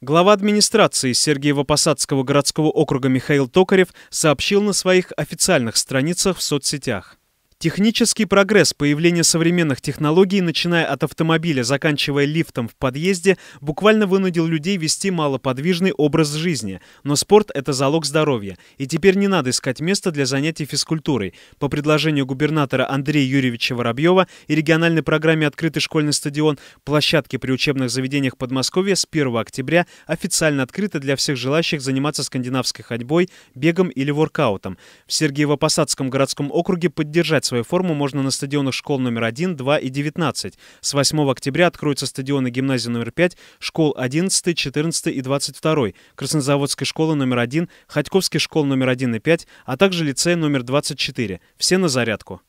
Глава администрации Сергиево-Посадского городского округа Михаил Токарев сообщил на своих официальных страницах в соцсетях. Технический прогресс появление современных технологий, начиная от автомобиля, заканчивая лифтом в подъезде, буквально вынудил людей вести малоподвижный образ жизни. Но спорт – это залог здоровья, и теперь не надо искать место для занятий физкультурой. По предложению губернатора Андрея Юрьевича Воробьева и региональной программе «Открытый школьный стадион» площадки при учебных заведениях Подмосковья с 1 октября официально открыты для всех желающих заниматься скандинавской ходьбой, бегом или воркаутом. В Сергиево-Посадском городском округе поддержать свою форму можно на стадионах школ номер 1, 2 и 19. С 8 октября откроются стадионы гимназии номер 5, школ 11, 14 и 22, Краснозаводской школы номер 1, Ходьковской школы номер 1 и 5, а также лицея номер 24. Все на зарядку.